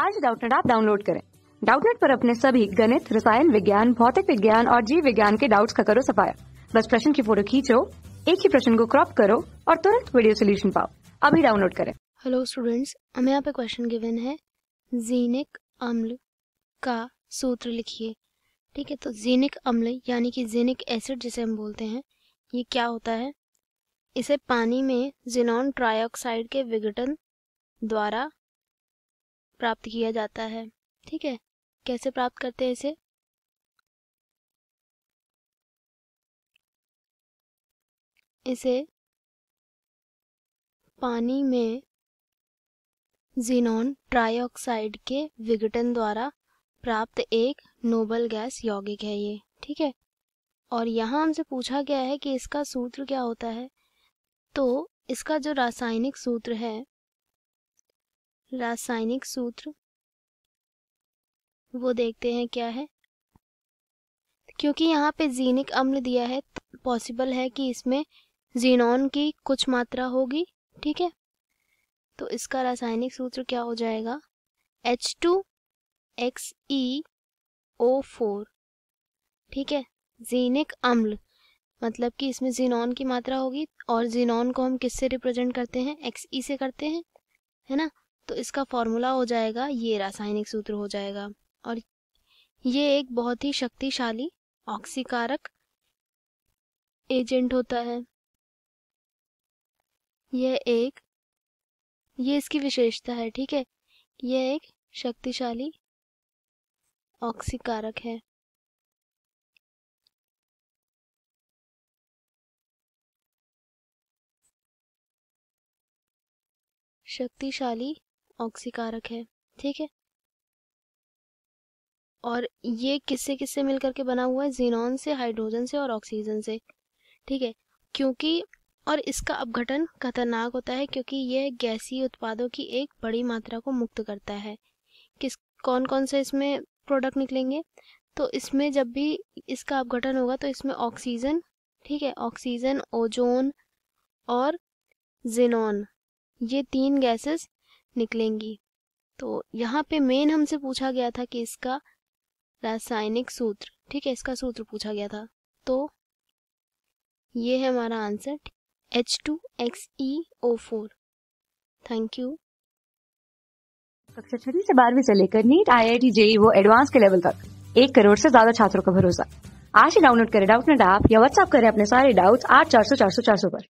आज डाउटनेट आप डाउनलोड करें डाउटनेट पर अपने सभी गणित रसायन विज्ञान भौतिक विज्ञान और जीव विज्ञान के डाउट्स का करो सफाया बस प्रश्न की फोटो खींचो एक ही प्रश्न को क्रॉप करो और तुरंत वीडियो सोल्यूशन पाओ अभी डाउनलोड करें हेलो स्टूडेंट्स हमें यहाँ पे क्वेश्चन गिवन है जीनिक अम्ल का सूत्र लिखिए ठीक है तो जीनिक अम्ल यानी कि जीनिक एसिड जिसे हम बोलते हैं ये क्या होता है इसे पानी में जिनॉन ट्राइऑक्साइड के विघटन द्वारा प्राप्त किया जाता है ठीक है कैसे प्राप्त करते हैं इसे इसे पानी में जीनोन ट्राइऑक्साइड के विघटन द्वारा प्राप्त एक नोबल गैस यौगिक है ये ठीक है और यहाँ हमसे पूछा गया है कि इसका सूत्र क्या होता है तो इसका जो रासायनिक सूत्र है रासायनिक सूत्र वो देखते हैं क्या है क्योंकि यहाँ पे जीनिक अम्ल दिया है पॉसिबल है कि इसमें जीनोन की कुछ मात्रा होगी ठीक है तो इसका रासायनिक सूत्र क्या हो जाएगा H two X E O four ठीक है जीनिक अम्ल मतलब कि इसमें जीनोन की मात्रा होगी और जीनोन को हम किससे रिप्रेजेंट करते हैं एक्स ई e से करते हैं है ना तो इसका फॉर्मूला हो जाएगा ये रासायनिक सूत्र हो जाएगा और ये एक बहुत ही शक्तिशाली ऑक्सीकारक एजेंट होता है यह एक ये इसकी विशेषता है ठीक है यह एक शक्तिशाली ऑक्सीकारक है शक्तिशाली ऑक्सीकारक है ठीक है और ये किससे किससे मिल करके बना हुआ है जीनोन से हाइड्रोजन से और ऑक्सीजन से ठीक है क्योंकि और इसका अपघटन खतरनाक होता है क्योंकि यह गैसीय उत्पादों की एक बड़ी मात्रा को मुक्त करता है किस कौन कौन से इसमें प्रोडक्ट निकलेंगे तो इसमें जब भी इसका अपघटन होगा तो इसमें ऑक्सीजन ठीक है ऑक्सीजन ओजोन और जिनोन ये तीन गैसेस निकलेंगी तो यहाँ पे मेन हमसे पूछा गया था कि इसका रासायनिक सूत्र ठीक है इसका सूत्र पूछा गया था तो ये है हमारा answer H two X E O four thank you कक्षा छठी से बारहवीं से लेकर NEET I I T JEE वो एडवांस के लेवल तक एक करोड़ से ज्यादा छात्रों का भरोसा आज ही डाउनलोड करें डाउट नेट ऐप या व्हाट्सएप करें अपने सारे डाउट्स आठ चार सौ चार सौ चार सौ पर